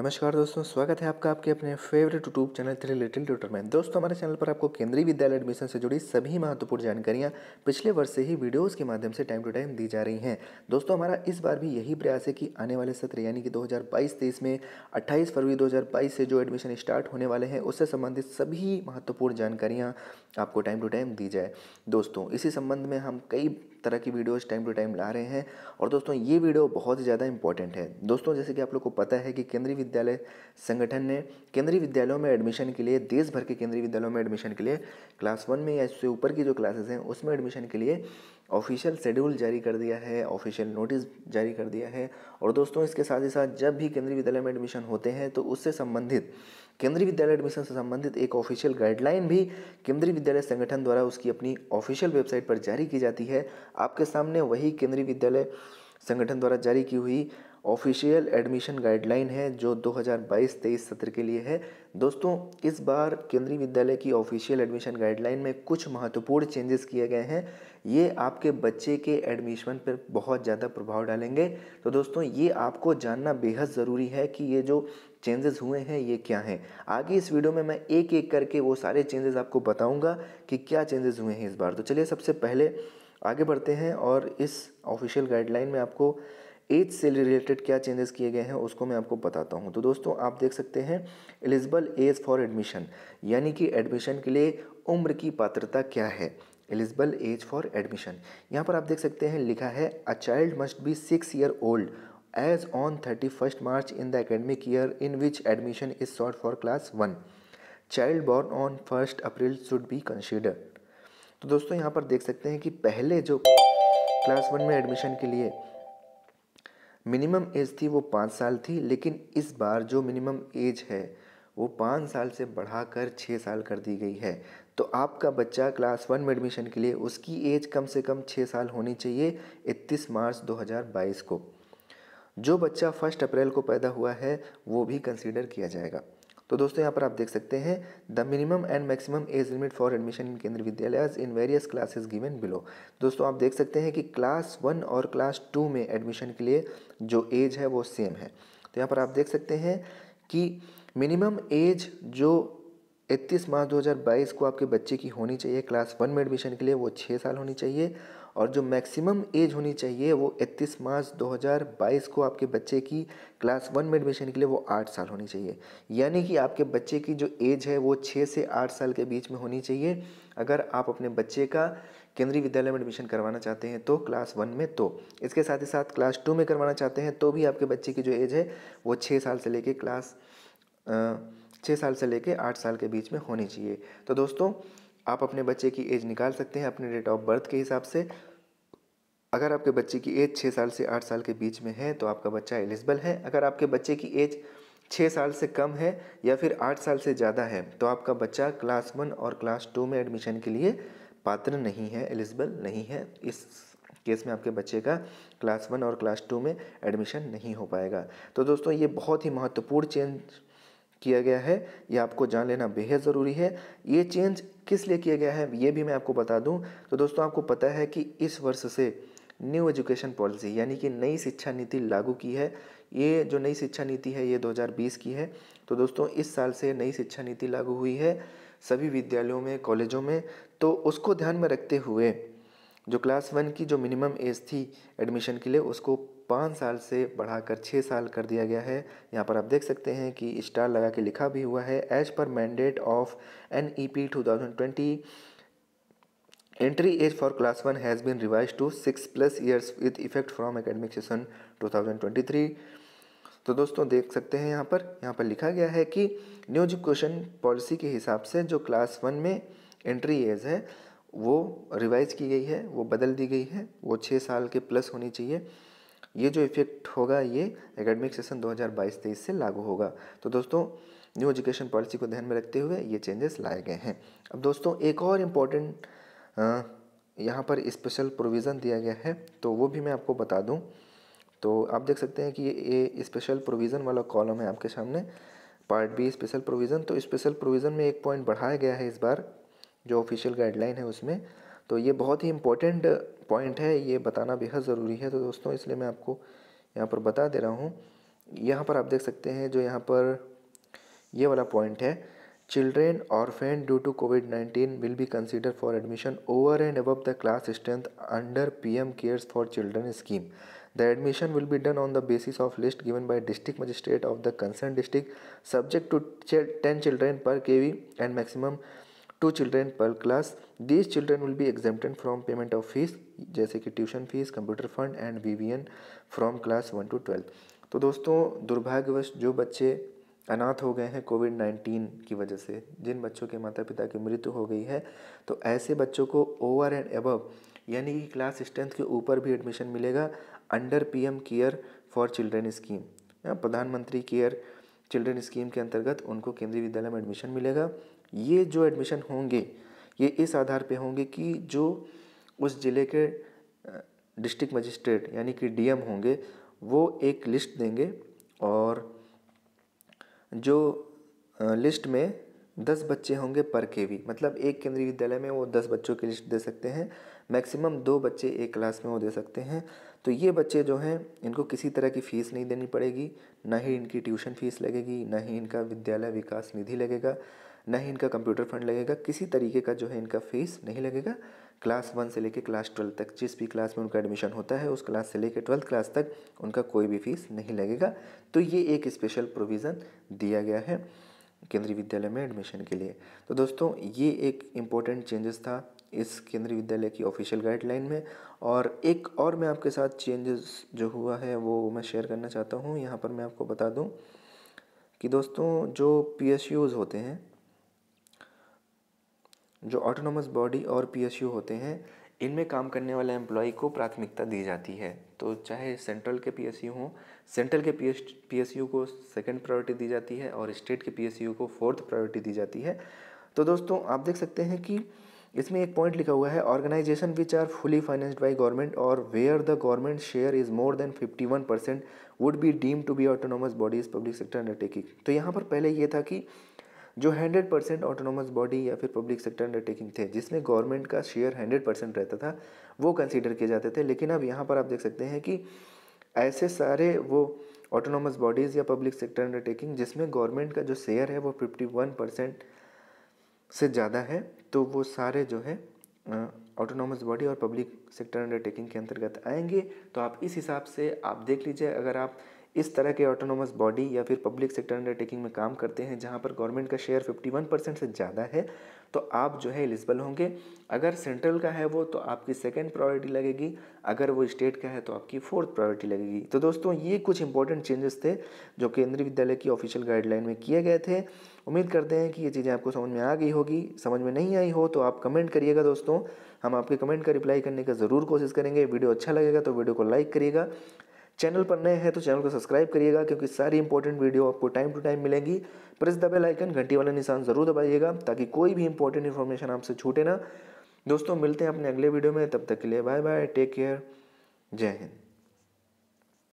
नमस्कार दोस्तों स्वागत है आपका आपके अपने favourite YouTube channel three little tutor में दोस्तों हमारे चैनल पर आपको केंद्रीय विद्यालय एडमिशन से जुड़ी सभी महत्वपूर्ण जानकारियां पिछले वर्ष से ही वीडियोस के माध्यम से टाइम टू टाइम दी जा रही हैं दोस्तों हमारा इस बार भी यही प्रयास है कि आने वाले सत्र यानी कि दो हज़ार में अट्ठाईस फरवरी दो से जो एडमिशन स्टार्ट होने वाले हैं उससे संबंधित सभी महत्वपूर्ण जानकारियाँ आपको टाइम टू टाइम दी जाए दोस्तों इसी संबंध में हम कई तरह की वीडियोज़ टाइम टू टाइम ला रहे हैं और दोस्तों ये वीडियो बहुत ज़्यादा इंपॉर्टेंट है दोस्तों जैसे कि आप लोग को पता है कि केंद्रीय विद्यालय संगठन ने केंद्रीय विद्यालयों में एडमिशन के लिए देश भर के केंद्रीय विद्यालयों में एडमिशन के लिए क्लास वन में या इससे ऊपर की जो क्लासेज हैं उसमें एडमिशन के लिए ऑफिशियल शेड्यूल जारी कर दिया है ऑफिशियल नोटिस जारी कर दिया है और दोस्तों इसके साथ ही साथ जब भी केंद्रीय विद्यालय में एडमिशन होते हैं तो उससे संबंधित केंद्रीय विद्यालय एडमिशन से संबंधित एक ऑफिशियल गाइडलाइन भी केंद्रीय विद्यालय संगठन द्वारा उसकी अपनी ऑफिशियल वेबसाइट पर जारी की जाती है आपके सामने वही केंद्रीय विद्यालय संगठन द्वारा जारी की हुई ऑफिशियल एडमिशन गाइडलाइन है जो 2022-23 सत्र के लिए है दोस्तों इस बार केंद्रीय विद्यालय की ऑफिशियल एडमिशन गाइडलाइन में कुछ महत्वपूर्ण चेंजेस किए गए हैं ये आपके बच्चे के एडमिशन पर बहुत ज़्यादा प्रभाव डालेंगे तो दोस्तों ये आपको जानना बेहद ज़रूरी है कि ये जो चेंजेस हुए हैं ये क्या हैं आगे इस वीडियो में मैं एक एक करके वो सारे चेंजेस आपको बताऊंगा कि क्या चेंजेस हुए हैं इस बार तो चलिए सबसे पहले आगे बढ़ते हैं और इस ऑफिशियल गाइडलाइन में आपको एज से रिलेटेड क्या चेंजेस किए गए हैं उसको मैं आपको बताता हूँ तो दोस्तों आप देख सकते हैं एलिजिबल एज फॉर एडमिशन यानी कि एडमिशन के लिए उम्र की पात्रता क्या है एलिजिबल एज फॉर एडमिशन यहाँ पर आप देख सकते हैं लिखा है a child must be six year old as on 31st March in the academic year in which admission is sought for class 1. Child born on 1st April should be considered. तो दोस्तों यहाँ पर देख सकते हैं कि पहले जो क्लास वन में एडमिशन के लिए मिनिमम एज थी वो पाँच साल थी लेकिन इस बार जो मिनिमम एज है वो पाँच साल से बढ़ाकर छः साल कर दी गई है तो आपका बच्चा क्लास वन में एडमिशन के लिए उसकी एज कम से कम छः साल होनी चाहिए इकतीस मार्च 2022 को जो बच्चा फर्स्ट अप्रैल को पैदा हुआ है वो भी कंसिडर किया जाएगा तो दोस्तों यहाँ पर आप देख सकते हैं the minimum and maximum age limit for admission in Kendriya Vidyalaya in various classes given below दोस्तों आप देख सकते हैं कि क्लास वन और क्लास टू में एडमिशन के लिए जो एज है वो सेम है तो यहाँ पर आप देख सकते हैं कि मिनिमम एज जो इकतीस मार्च 2022 को आपके बच्चे की होनी चाहिए क्लास वन में एडमिशन के लिए वो छः साल होनी चाहिए और जो मैक्सिमम एज होनी चाहिए वो इकतीस मार्च 2022 को आपके बच्चे की क्लास वन में एडमिशन के लिए वो आठ साल होनी चाहिए यानी कि आपके बच्चे की जो एज है वो छः से आठ साल के बीच में होनी चाहिए अगर आप अपने बच्चे का केंद्रीय विद्यालय में एडमिशन करवाना चाहते हैं तो क्लास वन में तो इसके साथ ही साथ क्लास टू में करवाना चाहते हैं तो भी आपके बच्चे की जो एज है वो छः साल से लेके क्लास आ, छः साल से लेके आठ साल के बीच में होनी चाहिए तो दोस्तों आप अपने बच्चे की एज निकाल सकते हैं अपने डेट ऑफ बर्थ के हिसाब से अगर आपके बच्चे की एज छः साल से आठ साल के बीच में है तो आपका बच्चा एलिजिबल है अगर आपके बच्चे की एज छः साल से कम है या फिर आठ साल से ज़्यादा है तो आपका बच्चा क्लास वन और क्लास टू में एडमिशन के लिए पात्र नहीं है एलिजिबल नहीं है इस केस में आपके बच्चे का क्लास वन और क्लास टू में एडमिशन नहीं हो पाएगा तो दोस्तों ये बहुत ही महत्वपूर्ण चेंज किया गया है ये आपको जान लेना बेहद ज़रूरी है ये चेंज किस लिए किया गया है ये भी मैं आपको बता दूं तो दोस्तों आपको पता है कि इस वर्ष से न्यू एजुकेशन पॉलिसी यानी कि नई शिक्षा नीति लागू की है ये जो नई शिक्षा नीति है ये 2020 की है तो दोस्तों इस साल से नई शिक्षा नीति लागू हुई है सभी विद्यालयों में कॉलेजों में तो उसको ध्यान में रखते हुए जो क्लास वन की जो मिनिमम एज थी एडमिशन के लिए उसको पाँच साल से बढ़ाकर छः साल कर दिया गया है यहाँ पर आप देख सकते हैं कि स्टार लगा के लिखा भी हुआ है एज पर mandate of N E P two thousand twenty class one has been revise to six plus years with effect from academic session two thousand twenty 2023 तो दोस्तों देख सकते हैं यहाँ पर यहाँ पर लिखा गया है कि न्यू एजुकेशन पॉलिसी के हिसाब से जो क्लास वन में एंट्री एज है वो रिवाइज की गई है वो बदल दी गई है वो छः साल के प्लस होनी चाहिए ये जो इफेक्ट होगा ये एकेडमिक सेशन 2022-23 से लागू होगा तो दोस्तों न्यू एजुकेशन पॉलिसी को ध्यान में रखते हुए ये चेंजेस लाए गए हैं अब दोस्तों एक और इम्पोर्टेंट यहाँ पर स्पेशल प्रोविज़न दिया गया है तो वो भी मैं आपको बता दूँ तो आप देख सकते हैं कि ये स्पेशल प्रोविज़न वाला कॉलम है आपके सामने पार्ट बी स्पेशल प्रोविज़न तो स्पेशल प्रोविज़न में एक पॉइंट बढ़ाया गया है इस बार जो ऑफिशियल गाइडलाइन है उसमें तो ये बहुत ही इम्पोर्टेंट पॉइंट है ये बताना बेहद ज़रूरी है तो दोस्तों इसलिए मैं आपको यहाँ पर बता दे रहा हूँ यहाँ पर आप देख सकते हैं जो यहाँ पर ये वाला पॉइंट है चिल्ड्रेन और orphan due to COVID nineteen will be consider for admission over and above the class strength under P M cares for children scheme the admission will be done on the basis of list given by district magistrate of the concern district subject to ten children per K V and maximum two children per class these children will be exempted from payment of fees जैसे कि tuition fees computer fund and V V N from class one to twelfth तो दोस्तों दुर्भाग्यवश जो बच्चे अनाथ हो गए हैं कोविड नाइन्टीन की वजह से जिन बच्चों के माता पिता की मृत्यु हो गई है तो ऐसे बच्चों को ओवर एंड एबव यानी कि क्लास स्ट्रेंथ के ऊपर भी एडमिशन मिलेगा under P M care for children scheme प्रधानमंत्री केयर चिल्ड्रेन स्कीम के अंतर्गत उनको केंद्रीय विद्यालय में एडमिशन मिलेगा ये जो एडमिशन होंगे ये इस आधार पे होंगे कि जो उस ज़िले के डिस्ट्रिक्ट मजिस्ट्रेट यानी कि डीएम होंगे वो एक लिस्ट देंगे और जो लिस्ट में दस बच्चे होंगे पर के वी मतलब एक केंद्रीय विद्यालय में वो दस बच्चों की लिस्ट दे सकते हैं मैक्सिमम दो बच्चे एक क्लास में वो दे सकते हैं तो ये बच्चे जो हैं इनको किसी तरह की फ़ीस नहीं देनी पड़ेगी ना ही इनकी ट्यूशन फ़ीस लगेगी ना ही इनका विद्यालय विकास निधि लगेगा ना ही इनका कंप्यूटर फंड लगेगा किसी तरीके का जो है इनका फ़ीस नहीं लगेगा क्लास वन से लेकर क्लास ट्वेल्थ तक जिस भी क्लास में उनका एडमिशन होता है उस क्लास से लेकर ट्वेल्थ क्लास तक उनका कोई भी फ़ीस नहीं लगेगा तो ये एक स्पेशल प्रोविज़न दिया गया है केंद्रीय विद्यालय में एडमिशन के लिए तो दोस्तों ये एक इम्पोर्टेंट चेंजेस था इस केंद्रीय विद्यालय की ऑफिशियल गाइडलाइन में और एक और मैं आपके साथ चेंजेस जो हुआ है वो मैं शेयर करना चाहता हूँ यहाँ पर मैं आपको बता दूँ कि दोस्तों जो पी होते हैं जो ऑटोनोमस बॉडी और पी होते हैं इनमें काम करने वाले एम्प्लॉय को प्राथमिकता दी जाती है तो चाहे सेंट्रल के पी हों सेंट्रल के पी एस को सेकंड प्रायोरिटी दी जाती है और स्टेट के पी को फोर्थ प्रायोरिटी दी जाती है तो दोस्तों आप देख सकते हैं कि इसमें एक पॉइंट लिखा हुआ है organisation which are fully financed by government और where the government share is more than 51 percent would be deem to be autonomous bodies public sector undertaking तो यहाँ पर पहले ये था कि जो 100 परसेंट ऑटोनोमस बॉडी या फिर पब्लिक सेक्टर अंडरटेकिंग थे जिसमें गवर्नमेंट का शेयर हंड्रेड परसेंट रहता था वो कंसिडर किए जाते थे लेकिन अब यहाँ पर आप देख सकते हैं कि ऐसे सारे वो ऑटोनोमस बॉडीज़ या पब्लिक सेक्टर अंडरटेकिंग जिसमें गवर्नमेंट का जो शेयर है वो फिफ्टी वन परसेंट से ज़्यादा है तो वो सारे जो है ऑटोनॉमस बॉडी और पब्लिक सेक्टर अंडरटेकिंग के अंतर्गत आएंगे तो आप इस हिसाब से आप देख लीजिए अगर आप इस तरह के ऑटोनोमस बॉडी या फिर पब्लिक सेक्टर अंडरटेकिंग में काम करते हैं जहाँ पर गवर्नमेंट का शेयर 51 परसेंट से ज़्यादा है तो आप जो है एलिजिबल होंगे अगर सेंट्रल का है वो तो आपकी सेकेंड प्रायोरिटी लगेगी अगर वो स्टेट का है तो आपकी फोर्थ प्रायोरिटी लगेगी तो दोस्तों ये कुछ इंपॉर्टेंट चेंजेस थे जो केंद्रीय विद्यालय की ऑफिशियल गाइडलाइन में किए गए थे उम्मीद करते हैं कि ये चीज़ें आपको समझ में आ गई होगी समझ में नहीं आई हो तो आप कमेंट करिएगा दोस्तों हम आपके कमेंट का रिप्लाई करने का ज़रूर कोशिश करेंगे वीडियो अच्छा लगेगा तो वीडियो को लाइक करिएगा चैनल पर नए हैं तो चैनल को सब्सक्राइब करिएगा क्योंकि सारी इंपॉर्टेंट वीडियो आपको टाइम टू टाइम मिलेंगी प्रेस द बेल आइकन घंटी वाला निशान ज़रूर दबाइएगा ताकि कोई भी इंपॉर्टेंट इन्फॉर्मेशन आपसे छूटे ना दोस्तों मिलते हैं अपने अगले वीडियो में तब तक के लिए बाय बाय टेक केयर जय हिंद